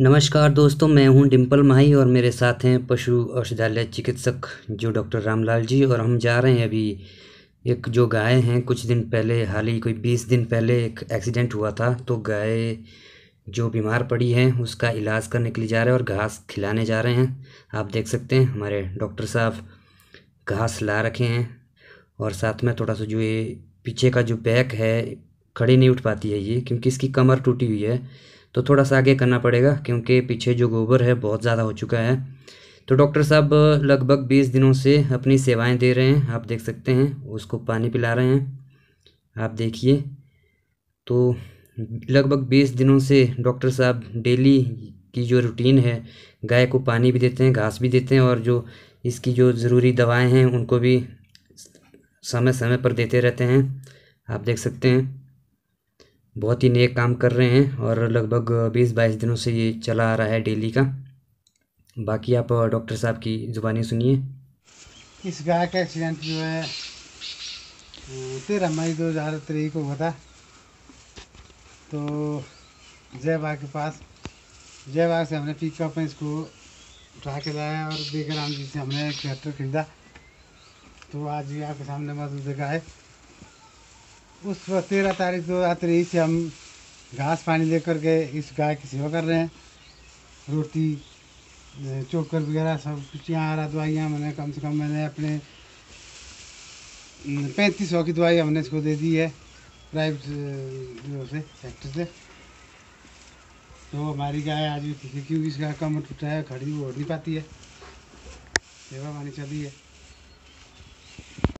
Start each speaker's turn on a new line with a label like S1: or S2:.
S1: नमस्कार दोस्तों मैं हूं डिम्पल माही और मेरे साथ हैं पशु औषधालय चिकित्सक जो डॉक्टर रामलाल जी और हम जा रहे हैं अभी एक जो गाय हैं कुछ दिन पहले हाल ही कोई बीस दिन पहले एक एक्सीडेंट हुआ था तो गाय जो बीमार पड़ी है उसका इलाज करने के लिए जा रहे हैं और घास खिलाने जा रहे हैं आप देख सकते हैं हमारे डॉक्टर साहब घास ला रखे हैं और साथ में थोड़ा सा जो ये पीछे का जो बैक है खड़ी नहीं उठ पाती है ये क्योंकि इसकी कमर टूटी हुई है तो थोड़ा सा आगे करना पड़ेगा क्योंकि पीछे जो गोबर है बहुत ज़्यादा हो चुका है तो डॉक्टर साहब लगभग बीस दिनों से अपनी सेवाएं दे रहे हैं आप देख सकते हैं उसको पानी पिला रहे हैं आप देखिए तो लगभग बीस दिनों से डॉक्टर साहब डेली की जो रूटीन है गाय को पानी भी देते हैं घास भी देते हैं और जो इसकी जो ज़रूरी दवाएं हैं उनको भी समय समय पर देते रहते हैं आप देख सकते हैं बहुत ही नेक काम कर रहे हैं और लगभग बीस बाईस दिनों से ये चला आ रहा है डेली का बाकी आप डॉक्टर साहब की ज़ुबानी सुनिए
S2: इस गाय का एक्सीडेंट जो है तेरह मई दो हज़ार तेईस को हुआ था तो जयबाग के पास जयबाग से हमने पिकअप में इसको उठा के लाया और बेगराम जी से हमने एक ट्रैक्टर खरीदा तो आज ये आपके सामने मौजूद जगह है उस तेरह तारीख हज़ार रात्रि से हम घास पानी लेकर के इस गाय की सेवा कर रहे हैं रोटी चोकर वगैरह सब कुछ यहाँ आ रहा दवाइयाँ मैंने कम से कम मैंने अपने पैंतीस सौ की दवाई हमने इसको दे दी है प्राइवेट जो से सेक्टर से तो हमारी गाय आज भी ठीक है क्योंकि इसका कमर टूटा है खड़ी वो उड़ नहीं पाती है सेवा पानी चली है